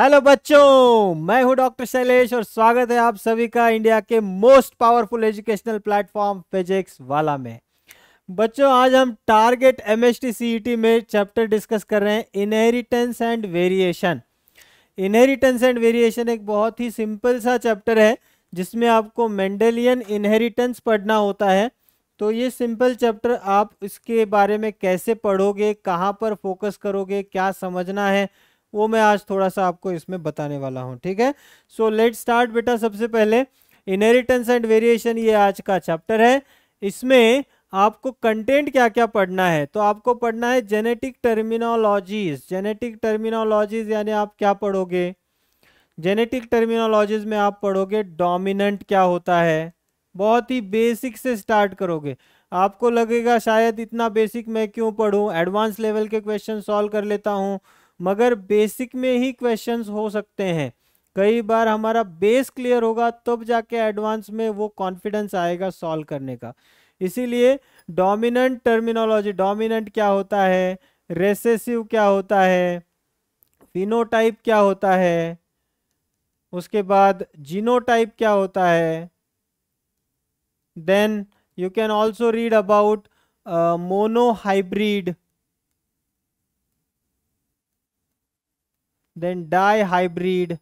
Hello बच्चों मैं हूं डॉक्टर शैलेश और स्वागत है आप सभी का इंडिया के most powerful educational platform Physics Wallah में बच्चों आज हम टारगेट एम एस में चैप्टर डिस्कस कर रहे हैं inheritance and variation inheritance and variation एक बहुत ही सिंपल सा चैप्टर है जिसमें आपको मेंडेलियन इनहेरिटेंस पढ़ना होता है तो ये सिंपल चैप्टर आप इसके बारे में कैसे पढ़ोगे कहाँ पर फोकस करोगे क्या समझना है वो मैं आज थोड़ा सा आपको इसमें बताने वाला हूँ ठीक है सो लेट स्टार्ट बेटा सबसे पहले इनहेरिटेंस एंड वेरिएशन ये आज का चैप्टर है इसमें आपको कंटेंट क्या क्या पढ़ना है तो आपको पढ़ना है जेनेटिक टर्मिनोलॉजीज जेनेटिक टर्मिनोलॉजीज यानी आप क्या पढ़ोगे जेनेटिक टर्मिनोलॉजीज में आप पढ़ोगे डोमिनेंट क्या होता है बहुत ही बेसिक से स्टार्ट करोगे आपको लगेगा शायद इतना बेसिक मैं क्यों पढ़ूं एडवांस लेवल के क्वेश्चन सॉल्व कर लेता हूँ मगर बेसिक में ही क्वेश्चंस हो सकते हैं कई बार हमारा बेस क्लियर होगा तब जाके एडवांस में वो कॉन्फिडेंस आएगा सॉल्व करने का इसीलिए डोमिनेंट टर्मिनोलॉजी डोमिनेंट क्या होता है रेसेसिव क्या होता है फिनोटाइप क्या होता है उसके बाद जीनोटाइप क्या होता है then you can also read about monohybrid then dihybrid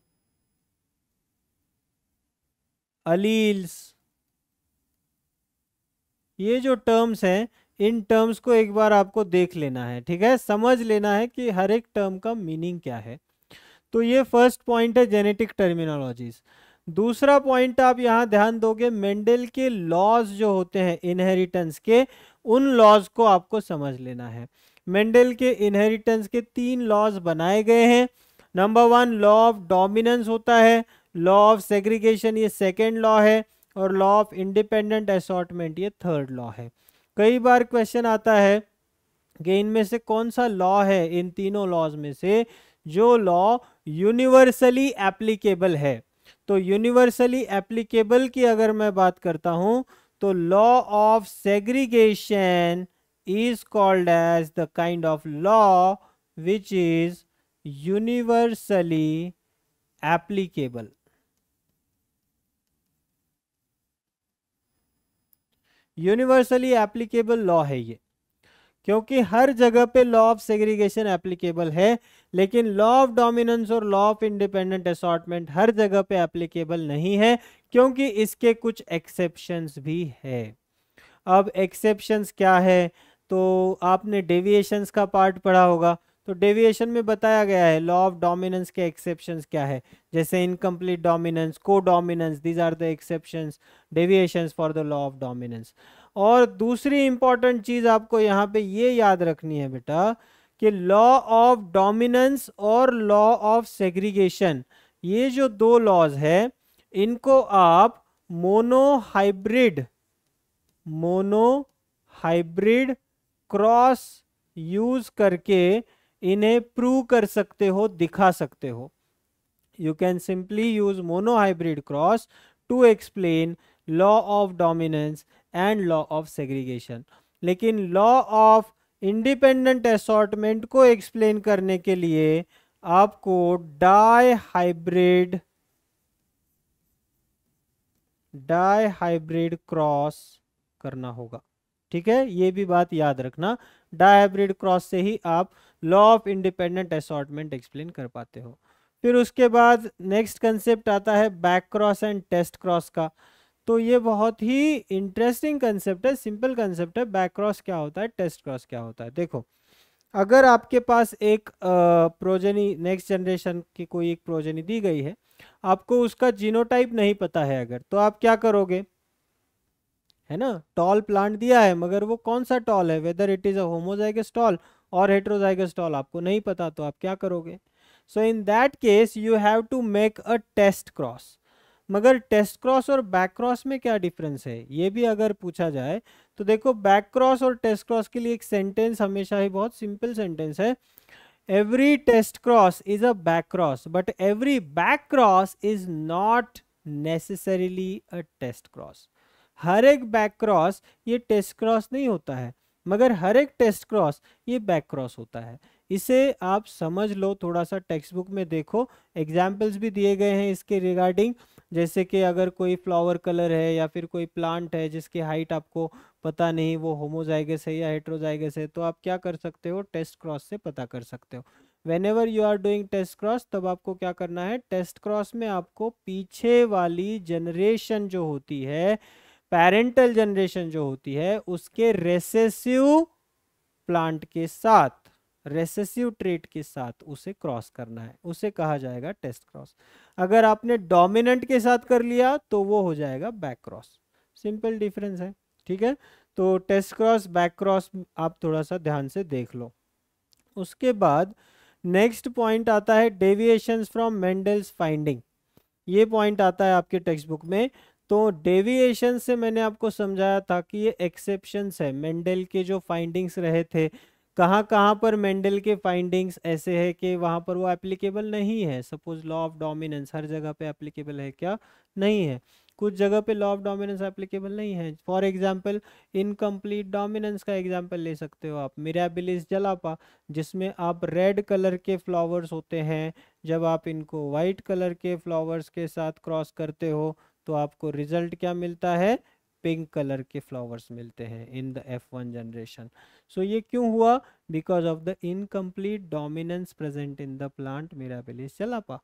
alleles ये जो टर्म्स हैं इन टर्म्स को एक बार आपको देख लेना है ठीक है समझ लेना है कि हर एक टर्म का मीनिंग क्या है तो ये फर्स्ट पॉइंट है जेनेटिक टर्मिनोलॉजीज दूसरा पॉइंट आप यहाँ ध्यान दोगे मेंडल के लॉज जो होते हैं इनहेरिटेंस के उन लॉज को आपको समझ लेना है मेंडल के इनहेरिटेंस के तीन लॉज बनाए गए हैं number one law of dominance होता है लॉ ऑफ सेग्रीगेशन ये सेकेंड लॉ है और लॉ ऑफ इंडिपेंडेंट असॉटमेंट ये थर्ड लॉ है कई बार क्वेश्चन आता है कि इनमें से कौन सा लॉ है इन तीनों लॉज में से जो लॉ यूनिवर्सली एप्लीकेबल है तो यूनिवर्सली एप्लीकेबल की अगर मैं बात करता हूं तो law of segregation is called as the kind of law which is universally applicable universally applicable law है ये क्योंकि हर जगह पे लॉ ऑफ सेग्रीगेशन एप्लीकेबल है लेकिन लॉ ऑफ डोमिनेंस और लॉ ऑफ इंडिपेंडेंट असॉटमेंट हर जगह पे एप्लीकेबल नहीं है क्योंकि इसके कुछ एक्सेप्शंस भी है अब एक्सेप्शंस क्या है तो आपने डेविएशंस का पार्ट पढ़ा होगा तो डेविएशन में बताया गया है लॉ ऑफ डोमिनेंस के एक्सेप्शंस क्या है जैसे incomplete dominance codominance these are the exceptions deviations for the law of dominance और दूसरी इंपॉर्टेंट चीज़ आपको यहाँ पे ये याद रखनी है बेटा कि लॉ ऑफ डोमिनेंस और लॉ ऑफ सेग्रीगेशन ये जो दो लॉज है इनको आप मोनोहाइब्रिड मोनोहाइब्रिड क्रॉस यूज करके इन्हें प्रूव कर सकते हो दिखा सकते हो you can simply use monohybrid cross to explain law of dominance and law of segregation लेकिन लॉ ऑफ इंडिपेंडेंट असॉटमेंट को एक्सप्लेन करने के लिए आपको dihybrid dihybrid cross करना होगा ठीक है ये भी बात याद रखना डायब्रिड क्रॉस से ही आप law of independent assortment explain कर पाते हो फिर उसके बाद नेक्स्ट कंसेप्ट आता है back cross and test cross का तो ये बहुत ही इंटरेस्टिंग कंसेप्ट है सिंपल कंसेप्ट है बैक क्रॉस क्या होता है टेस्ट क्रॉस क्या होता है देखो अगर आपके पास एक प्रोजेनी नेक्स्ट जनरेशन की कोई एक प्रोजेनी दी गई है आपको उसका जीनोटाइप नहीं पता है अगर तो आप क्या करोगे है ना टॉल प्लांट दिया है मगर वो कौन सा टॉल है whether it is a homozygous tall और हेट्रोजाइगस स्टॉल आपको नहीं पता तो आप क्या करोगे so in that case you have to make a test cross मगर टेस्ट क्रॉस और बैक क्रॉस में क्या डिफरेंस है ये भी अगर पूछा जाए तो देखो बैक क्रॉस और टेस्ट क्रॉस के लिए एक सेंटेंस हमेशा ही बहुत सिंपल सेंटेंस है every test cross is a back cross but every back cross is not necessarily a test cross हर एक बैक क्रॉस ये टेस्ट क्रॉस नहीं होता है मगर हर एक टेस्ट क्रॉस ये बैक क्रॉस होता है इसे आप समझ लो थोड़ा सा टेक्स्ट बुक में देखो एग्जाम्पल्स भी दिए गए हैं इसके रिगार्डिंग जैसे कि अगर कोई फ्लावर कलर है या फिर कोई प्लांट है जिसकी हाइट आपको पता नहीं वो होमोजाइगस है या हेट्रोजाइगस है तो आप क्या कर सकते हो टेस्ट क्रॉस से पता कर सकते हो whenever you are doing test cross तब आपको क्या करना है टेस्ट क्रॉस में आपको पीछे वाली जनरेशन जो होती है पेरेंटल जनरेशन जो होती है उसके रेसेसिव प्लांट के साथ रेसेसिव ट्रेट के साथ उसे क्रॉस करना है उसे कहा जाएगा टेस्ट क्रॉस अगर आपने डोमिनेंट के साथ कर लिया तो वो हो जाएगा बैक क्रॉस सिंपल डिफरेंस है ठीक है तो टेस्ट क्रॉस बैक क्रॉस आप थोड़ा सा ध्यान से देख लो उसके बाद नेक्स्ट पॉइंट आता है डेविएशंस फ्रॉम मेंडल्स फाइंडिंग ये पॉइंट आता है आपके टेक्स्ट बुक में तो डेविएशन से मैंने आपको समझाया था कि ये एक्सेप्शंस है मेंडल के जो फाइंडिंग्स रहे थे कहाँ कहाँ पर मेंडल के फाइंडिंग्स ऐसे है कि वहाँ पर वो एप्लीकेबल नहीं है सपोज लॉ ऑफ डोमिनेंस हर जगह पे एप्लीकेबल है क्या नहीं है कुछ जगह पे लॉ ऑफ डोमिनेंस एप्लीकेबल नहीं है फॉर एग्जांपल इनकम्प्लीट डोमिनेंस का एग्जांपल ले सकते हो आप मिराबिलिस जलापा जिसमें आप रेड कलर के फ्लावर्स होते हैं जब आप इनको वाइट कलर के फ्लावर्स के साथ क्रॉस करते हो तो आपको रिजल्ट क्या मिलता है पिंक कलर के फ्लावर्स मिलते हैं in the F one generation so ये क्यों हुआ because of the incomplete dominance present in the plant Mirabilis jalapa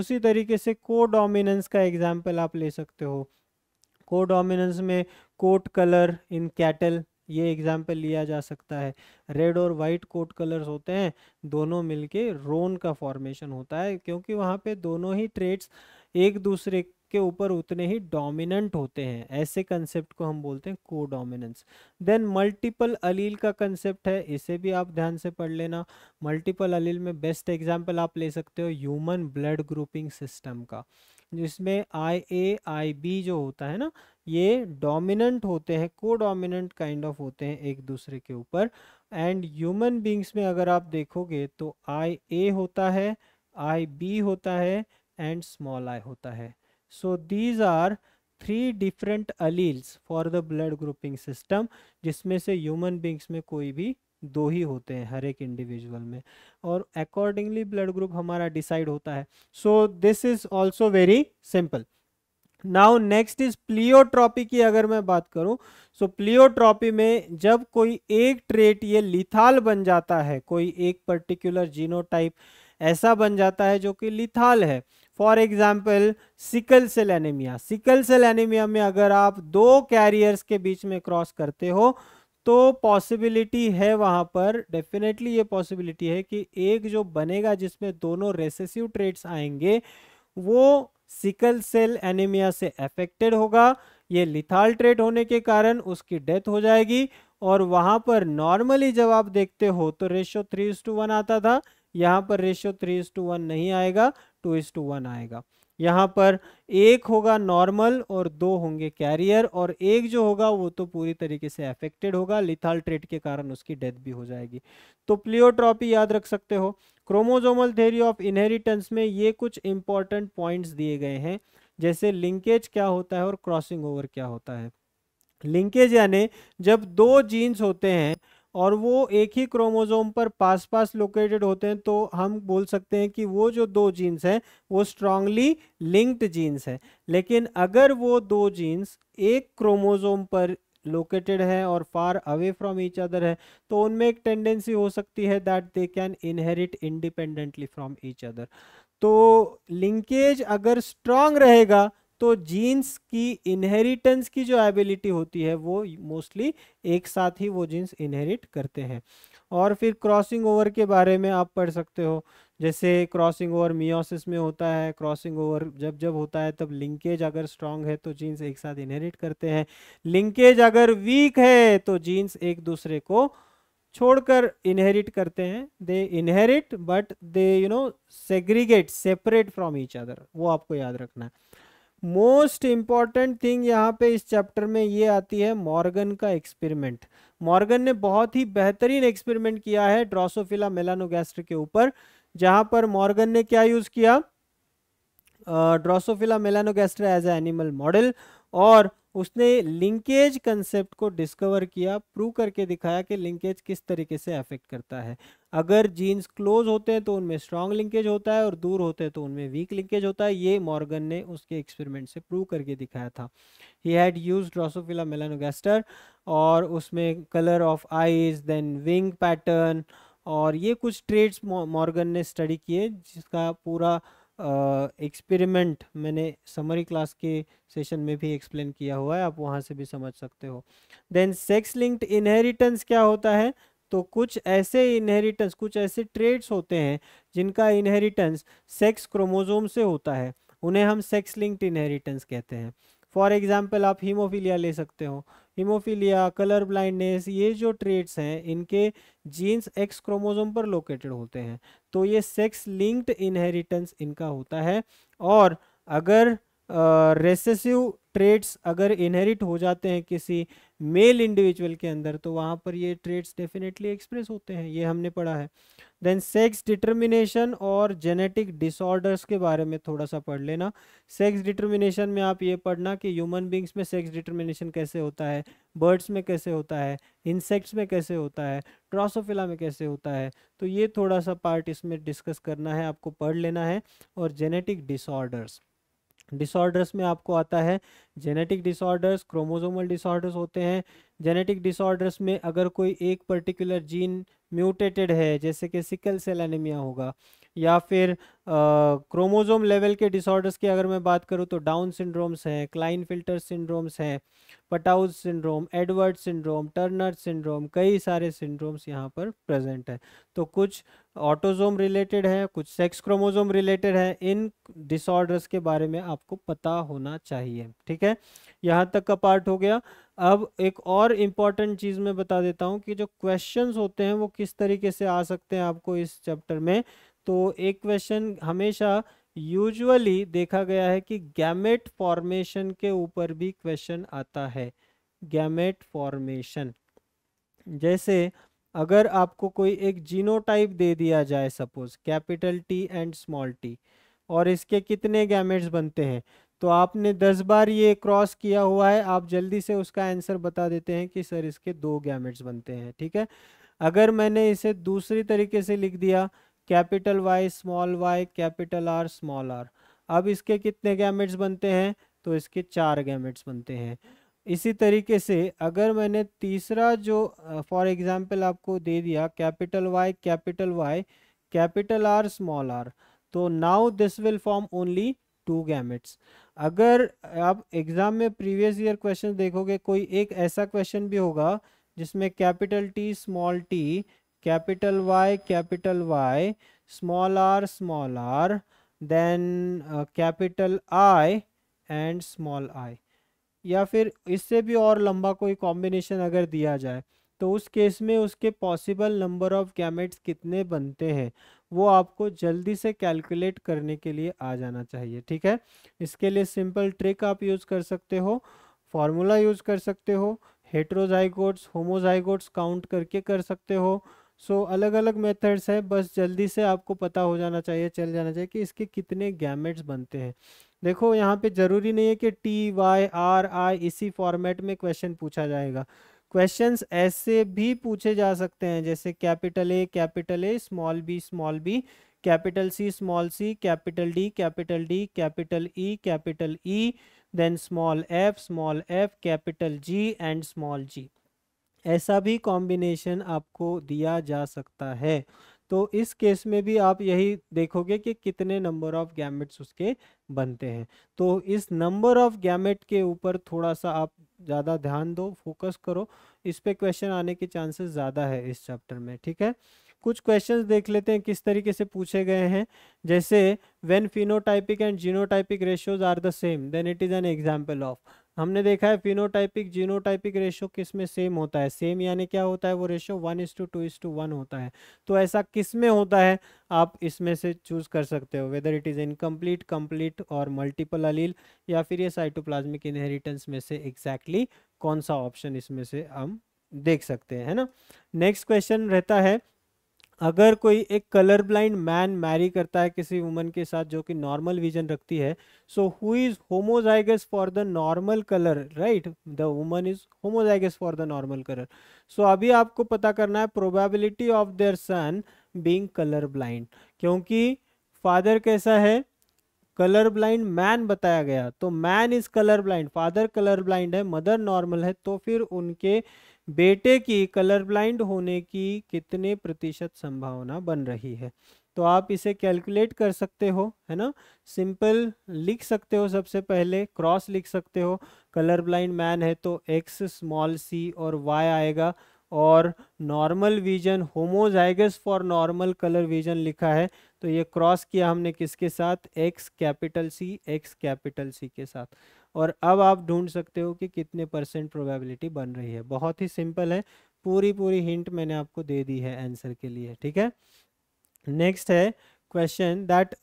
उसी तरीके से को डोमिनेंस का एग्जाम्पल आप ले सकते हो को डोमिनेंस में कोट कलर इन कैटल ये एग्जाम्पल लिया जा सकता है रेड और वाइट कोट कलर्स होते हैं दोनों मिलके रोन का फॉर्मेशन होता है क्योंकि वहाँ पे दोनों ही ट्रेड्स एक दूसरे के ऊपर उतने ही डोमिनेंट होते हैं ऐसे कंसेप्ट को हम बोलते हैं को डोमिनेंस देन मल्टीपल अलील का कंसेप्ट है इसे भी आप ध्यान से पढ़ लेना मल्टीपल अलील में बेस्ट एग्जाम्पल आप ले सकते हो ह्यूमन ब्लड ग्रुपिंग सिस्टम का जिसमें आई ए आई बी जो होता है ना ये डोमिनेंट होते हैं को डोमिनेंट काइंड ऑफ होते हैं एक दूसरे के ऊपर एंड ह्यूमन बींग्स में अगर आप देखोगे तो आई ए होता है आई बी होता है एंड स्मॉल आई होता है so these are three different alleles for the blood grouping system जिसमें से ह्यूमन बींग्स में कोई भी दो ही होते हैं हर एक इंडिविजुअल में और अकॉर्डिंगली ब्लड ग्रुप हमारा डिसाइड होता है so this is also very simple now next is pleiotropy की अगर मैं बात करूं सो so, प्लियोट्रॉपी में जब कोई एक ट्रेट ये लिथाल बन जाता है कोई एक पर्टिकुलर जीनोटाइप ऐसा बन जाता है जो कि लिथाल है for example sickle cell anaemia sickle cell anaemia में अगर आप दो कैरियर्स के बीच में क्रॉस करते हो तो पॉसिबिलिटी है वहां पर डेफिनेटली ये पॉसिबिलिटी है कि एक जो बनेगा जिसमें दोनों रेसेसिव ट्रेड्स आएंगे वो सिकल सेल एनीमिया से अफेक्टेड होगा ये लिथाल ट्रेट होने के कारण उसकी डेथ हो जाएगी और वहां पर नॉर्मली जब आप देखते हो तो रेशियो थ्री टू वन आता था यहाँ पर ratio three is to one नहीं आएगा टू इज टू वन आएगा यहाँ पर एक होगा नॉर्मल और दो होंगे कैरियर और एक जो होगा वो तो पूरी तरीके से अफेक्टेड होगा लिथाल ट्रेट के कारण उसकी डेथ भी हो जाएगी तो प्लियोट्रॉपी याद रख सकते हो क्रोमोजोमल थेरी ऑफ इनहेरिटेंस में ये कुछ इंपॉर्टेंट पॉइंट्स दिए गए हैं जैसे लिंकेज क्या होता है और क्रॉसिंग ओवर क्या होता है लिंकेज यानी जब दो जीन्स होते हैं और वो एक ही क्रोमोजोम पर पास पास लोकेटेड होते हैं तो हम बोल सकते हैं कि वो जो दो जीन्स हैं वो स्ट्रांगली लिंक्ड जीन्स हैं लेकिन अगर वो दो जीन्स एक क्रोमोजोम पर लोकेटेड है और far away from each other है तो उनमें एक टेंडेंसी हो सकती है that they can inherit independently from each other तो लिंकेज अगर स्ट्रांग रहेगा तो जीन्स की इनहेरिटेंस की जो एबिलिटी होती है वो मोस्टली एक साथ ही वो जीन्स इनहेरिट करते हैं और फिर क्रॉसिंग ओवर के बारे में आप पढ़ सकते हो जैसे क्रॉसिंग ओवर मियोसिस में होता है क्रॉसिंग ओवर जब जब होता है तब लिंकेज अगर स्ट्रांग है तो जीन्स एक साथ इनहेरिट करते हैं लिंकेज अगर वीक है तो जीन्स एक दूसरे को छोड़कर इनहेरिट करते हैं they inherit but they you know segregate separate from each other वो आपको याद रखना है मोस्ट इम्पॉर्टेंट थिंग यहाँ पे इस चैप्टर में ये आती है मॉर्गन का एक्सपेरिमेंट मॉर्गन ने बहुत ही बेहतरीन एक्सपेरिमेंट किया है ड्रोसोफिला मेलानोगैस्टर के ऊपर जहाँ पर मॉर्गन ने क्या यूज़ किया Drosophila melanogaster as a animal model और उसने लिंकेज कंसेप्ट को डिस्कवर किया प्रूव करके दिखाया कि लिंकेज किस तरीके से अफेक्ट करता है अगर जीन्स क्लोज होते हैं तो उनमें स्ट्रॉन्ग लिंकेज होता है और दूर होते हैं तो उनमें वीक लिंकेज होता है ये मॉर्गन ने उसके एक्सपेरिमेंट से प्रूव करके दिखाया था he had use Drosophila melanogaster और उसमें colour of eyes then wing pattern और ये कुछ ट्रेड्स मॉर्गन ने स्टडी किए जिसका पूरा एक्सपेरिमेंट मैंने समरी क्लास के सेशन में भी एक्सप्लेन किया हुआ है आप वहाँ से भी समझ सकते हो देन सेक्स लिंक्ड इनहेरिटेंस क्या होता है तो कुछ ऐसे इनहेरिटेंस कुछ ऐसे ट्रेड्स होते हैं जिनका इनहेरिटेंस सेक्स क्रोमोजोम से होता है उन्हें हम सेक्स लिंक्ड इनहेरिटेंस कहते हैं फॉर एग्जाम्पल आप हीमोफीलिया ले सकते हो हीमोफीलिया कलर ब्लाइंडनेस ये जो ट्रेड्स हैं इनके जीन्स एक्स क्रोमोजोम पर लोकेटेड होते हैं तो ये सेक्स लिंक्ड इनहेरिटेंस इनका होता है और अगर रेसेसिव ट्रेड्स अगर इनहेरिट हो जाते हैं किसी मेल इंडिविजुअल के अंदर तो वहाँ पर ये ट्रेड्स डेफिनेटली एक्सप्रेस होते हैं ये हमने पढ़ा है देन सेक्स डिटर्मिनेशन और जेनेटिक डिसऑर्डर्स के बारे में थोड़ा सा पढ़ लेना सेक्स डिटर्मिनेशन में आप ये पढ़ना कि ह्यूमन बींग्स में सेक्स डिटर्मिनेशन कैसे होता है बर्ड्स में कैसे होता है इंसेक्ट्स में कैसे होता है ट्रॉसोफिला में कैसे होता है तो ये थोड़ा सा पार्ट इसमें डिस्कस करना है आपको पढ़ लेना है और जेनेटिक डिसऑर्डर्स डिसऑर्डर्स में आपको आता है जेनेटिक डिसऑर्डर्स क्रोमोजोमल डिसऑर्डर्स होते हैं जेनेटिक डिसऑर्डर्स में अगर कोई एक पर्टिकुलर जीन म्यूटेटेड है जैसे कि सिकल सेल एनीमिया होगा या फिर क्रोमोज़ोम लेवल के डिसऑर्डर्स की अगर मैं बात करूँ तो डाउन सिंड्रोम्स हैं क्लाइन फिल्टर सिंड्रोम्स हैं Patau's syndrome Edward syndrome Turner syndrome कई सारे सिंड्रोम्स यहाँ पर प्रेजेंट हैं तो कुछ ऑटोजोम रिलेटेड है कुछ सेक्स क्रोमोजोम रिलेटेड है इन डिसऑर्डर्स के बारे में आपको पता होना चाहिए ठीक है यहाँ तक का पार्ट हो गया अब एक और इम्पॉर्टेंट चीज़ मैं बता देता हूँ कि जो क्वेश्चंस होते हैं वो किस तरीके से आ सकते हैं आपको इस चैप्टर में तो एक क्वेश्चन हमेशा यूजुअली देखा गया है कि गैमेट फॉर्मेशन के ऊपर भी क्वेश्चन आता है गैमेट फॉर्मेशन जैसे अगर आपको कोई एक जीनोटाइप दे दिया जाए suppose capital T and small t और इसके कितने गैमेट्स बनते हैं तो आपने दस बार ये क्रॉस किया हुआ है आप जल्दी से उसका आंसर बता देते हैं कि सर इसके दो गैमेट्स बनते हैं ठीक है अगर मैंने इसे दूसरी तरीके से लिख दिया capital Y small y capital R small r अब इसके कितने गैमेट्स बनते हैं तो इसके चार गैमेट्स बनते हैं इसी तरीके से अगर मैंने तीसरा जो फॉर एग्जांपल आपको दे दिया capital Y capital Y capital R small r तो now this will form only two gametes अगर आप एग्ज़ाम में प्रीवियस ईयर क्वेश्चन देखोगे कोई एक ऐसा क्वेश्चन भी होगा जिसमें capital T small t capital Y, capital Y, small r, small r, then uh, capital I and small i. या फिर इससे भी और लंबा कोई कॉम्बिनेशन अगर दिया जाए तो उस केस में उसके पॉसिबल नंबर ऑफ गैमेट्स कितने बनते हैं वो आपको जल्दी से कैलकुलेट करने के लिए आ जाना चाहिए ठीक है इसके लिए सिंपल ट्रिक आप यूज़ कर सकते हो फार्मूला यूज़ कर सकते हो हेट्रोजाइगोट्स होमोजाइगोट्स काउंट करके कर सकते हो सो so, अलग अलग मेथड्स है बस जल्दी से आपको पता हो जाना चाहिए चल जाना चाहिए कि इसके कितने गैमेट्स बनते हैं देखो यहाँ पे ज़रूरी नहीं है कि टी वाई आर आई इसी फॉर्मेट में क्वेश्चन पूछा जाएगा क्वेश्चंस ऐसे भी पूछे जा सकते हैं जैसे capital A capital A small b small b capital C small c capital D capital D capital E capital E then small f small f capital G and small g ऐसा भी combination आपको दिया जा सकता है तो इस case में भी आप यही देखोगे कि कितने नंबर ऑफ गैमेट्स उसके बनते हैं तो इस नंबर ऑफ गैमेट के ऊपर थोड़ा सा आप ज़्यादा ध्यान दो फोकस करो इस पे क्वेश्चन आने के चांसेस ज़्यादा है इस चैप्टर में ठीक है कुछ क्वेश्चंस देख लेते हैं किस तरीके से पूछे गए हैं जैसे when phenotypic and genotypic ratios are the same then it is an example of हमने देखा है फिनोटाइपिक जीनोटाइपिक रेशो किस में सेम होता है सेम यानी क्या होता है वो ratio one is to two is to one होता है तो ऐसा किस में होता है आप इसमें से चूज कर सकते हो whether it is incomplete complete और मल्टीपल अलील या फिर ये साइटोप्लाज्मिक इनहेरिटेंस में से एग्जैक्टली exactly कौन सा ऑप्शन इसमें से हम देख सकते हैं है ना नेक्स्ट क्वेश्चन रहता है अगर कोई एक कलर ब्लाइंड मैन मैरी करता है किसी वुमन के साथ जो कि नॉर्मल विजन रखती है so who is homozygous for the normal colour right the woman is homozygous for the normal colour so अभी आपको पता करना है probability of their son being colour blind क्योंकि फादर कैसा है कलर ब्लाइंड मैन बताया गया तो man is colour blind father colour blind है मदर नॉर्मल है तो फिर उनके बेटे की कलर ब्लाइंड होने की कितने प्रतिशत संभावना बन रही है तो आप इसे कैलकुलेट कर सकते हो है ना सिंपल लिख सकते हो सबसे पहले क्रॉस लिख सकते हो कलर ब्लाइंड मैन है तो एक्स स्मॉल सी और वाई आएगा और normal vision homozygous for normal colour vision लिखा है तो ये क्रॉस किया हमने किसके साथ X capital C X capital C के साथ और अब आप ढूंढ सकते हो कि कितने परसेंट प्रोबेबिलिटी बन रही है बहुत ही सिंपल है पूरी पूरी हिंट मैंने आपको दे दी है आंसर के लिए ठीक है नेक्स्ट है question that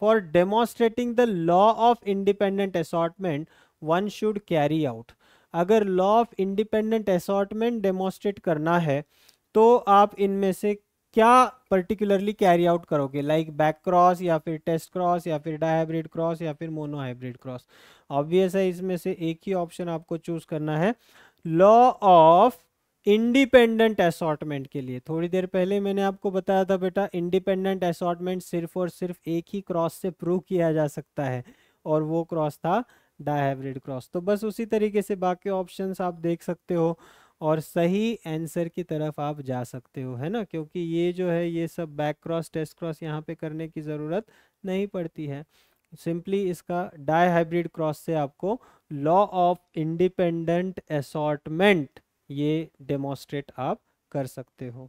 for demonstrating the law of independent assortment one should carry out अगर law of independent assortment demonstrate करना है तो आप इनमें से क्या पर्टिकुलरली कैरी आउट करोगे लाइक बैक क्रॉस या फिर टेस्ट क्रॉस या फिर डायहाइब्रिड क्रॉस या फिर मोनो हाइब्रिड क्रॉस ऑब्वियस है इसमें से एक ही ऑप्शन आपको चूज करना है लॉ ऑफ इंडिपेंडेंट असॉटमेंट के लिए थोड़ी देर पहले मैंने आपको बताया था बेटा इंडिपेंडेंट असॉटमेंट सिर्फ और सिर्फ एक ही क्रॉस से प्रूव किया जा सकता है और वो क्रॉस था डायहाइब्रिड क्रॉस तो बस उसी तरीके से बाकी ऑप्शंस आप देख सकते हो और सही आंसर की तरफ आप जा सकते हो है ना क्योंकि ये जो है ये सब बैक क्रॉस टेस्ट क्रॉस यहाँ पे करने की ज़रूरत नहीं पड़ती है सिंपली इसका डाई हाइब्रिड क्रॉस से आपको लॉ ऑफ इंडिपेंडेंट असॉटमेंट ये डेमोस्ट्रेट आप कर सकते हो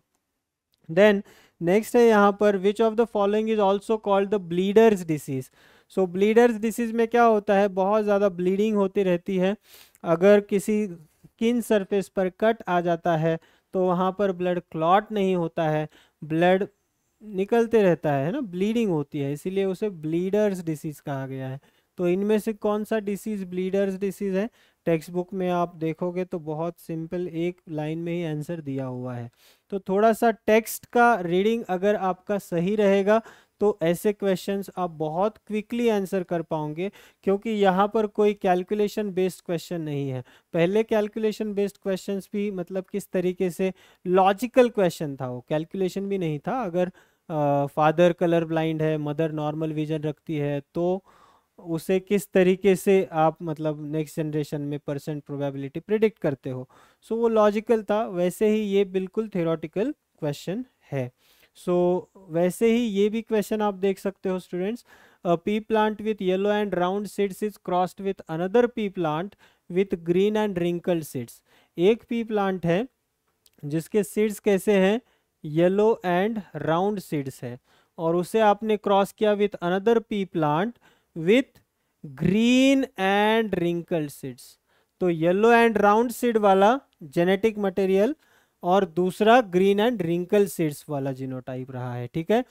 देन नेक्स्ट है यहाँ पर which of the following is also called the bleeders disease so bleeders disease में क्या होता है बहुत ज़्यादा ब्लीडिंग होती रहती है अगर किसी स्किन सरफेस पर कट आ जाता है तो वहाँ पर ब्लड क्लॉट नहीं होता है ब्लड निकलते रहता है ना ब्लीडिंग होती है इसीलिए उसे ब्लीडर्स डिसीज़ कहा गया है तो इनमें से कौन सा डिसीज़ ब्लीडर्स डिसीज़ है टेक्स्ट बुक में आप देखोगे तो बहुत सिंपल एक लाइन में ही आंसर दिया हुआ है तो थोड़ा सा टेक्स्ट का रीडिंग अगर आपका सही रहेगा तो ऐसे क्वेश्चंस आप बहुत क्विकली आंसर कर पाओगे क्योंकि यहाँ पर कोई कैलकुलेशन बेस्ड क्वेश्चन नहीं है पहले कैलकुलेशन बेस्ड क्वेश्चंस भी मतलब किस तरीके से लॉजिकल क्वेश्चन था वो कैलकुलेशन भी नहीं था अगर फादर कलर ब्लाइंड है मदर नॉर्मल विजन रखती है तो उसे किस तरीके से आप मतलब नेक्स्ट जनरेशन में परसेंट प्रोबेबिलिटी प्रिडिक्ट करते हो सो so, वो लॉजिकल था वैसे ही ये बिल्कुल थेरोटिकल क्वेश्चन है सो so, वैसे ही ये भी क्वेश्चन आप देख सकते हो students pea plant with yellow and round seeds is crossed with another pea plant with green and wrinkle seeds एक पी प्लांट है जिसके सीड्स कैसे हैं येलो एंड राउंड सीड्स है और उसे आपने क्रॉस किया with another pea plant with green and wrinkled seeds तो येलो एंड राउंड सीड वाला जेनेटिक मटेरियल और दूसरा ग्रीन एंड रिंकल सीड्स वाला जीनोटाइप रहा है ठीक है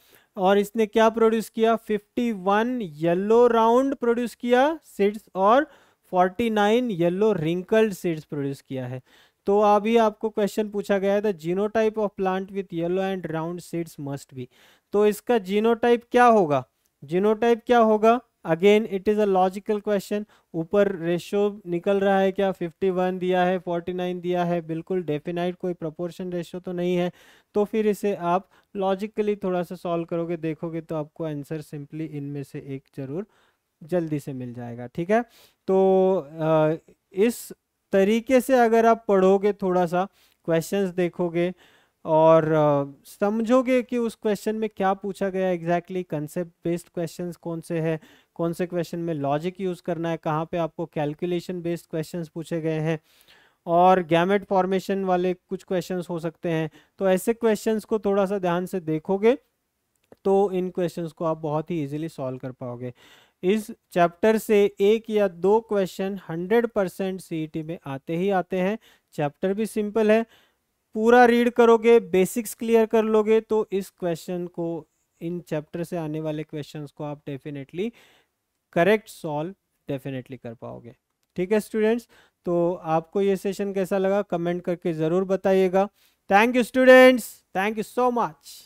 और इसने क्या प्रोड्यूस किया 51 येलो राउंड प्रोड्यूस किया सीड्स और 49 येलो रिंकल्ड सीड्स प्रोड्यूस किया है तो अभी आपको क्वेश्चन पूछा गया था genotype of plant with yellow and round seeds must be तो इसका जीनोटाइप क्या होगा जीनोटाइप क्या होगा again it is a logical question ऊपर रेशियो निकल रहा है क्या 51 दिया है 49 दिया है बिल्कुल डेफिनाइट कोई प्रपोर्शन रेशियो तो नहीं है तो फिर इसे आप लॉजिकली थोड़ा सा सॉल्व करोगे देखोगे तो आपको आंसर सिंपली इनमें से एक ज़रूर जल्दी से मिल जाएगा ठीक है तो आ, इस तरीके से अगर आप पढ़ोगे थोड़ा सा क्वेश्चन देखोगे और uh, समझोगे कि उस क्वेश्चन में क्या पूछा गया एग्जैक्टली कंसेप्ट बेस्ड क्वेश्चंस कौन से हैं कौन से क्वेश्चन में लॉजिक यूज़ करना है कहाँ पे आपको कैलकुलेशन बेस्ड क्वेश्चंस पूछे गए हैं और गैमेट फॉर्मेशन वाले कुछ क्वेश्चंस हो सकते हैं तो ऐसे क्वेश्चंस को थोड़ा सा ध्यान से देखोगे तो इन क्वेश्चंस को आप बहुत ही इजीली सॉल्व कर पाओगे इस चैप्टर से एक या दो क्वेश्चन हंड्रेड परसेंट सी में आते ही आते हैं चैप्टर भी सिंपल है पूरा रीड करोगे बेसिक्स क्लियर कर लोगे तो इस क्वेश्चन को इन चैप्टर से आने वाले क्वेश्चंस को आप डेफिनेटली करेक्ट सॉल्व डेफिनेटली कर पाओगे ठीक है स्टूडेंट्स तो आपको ये सेशन कैसा लगा कमेंट करके ज़रूर बताइएगा thank you students thank you so much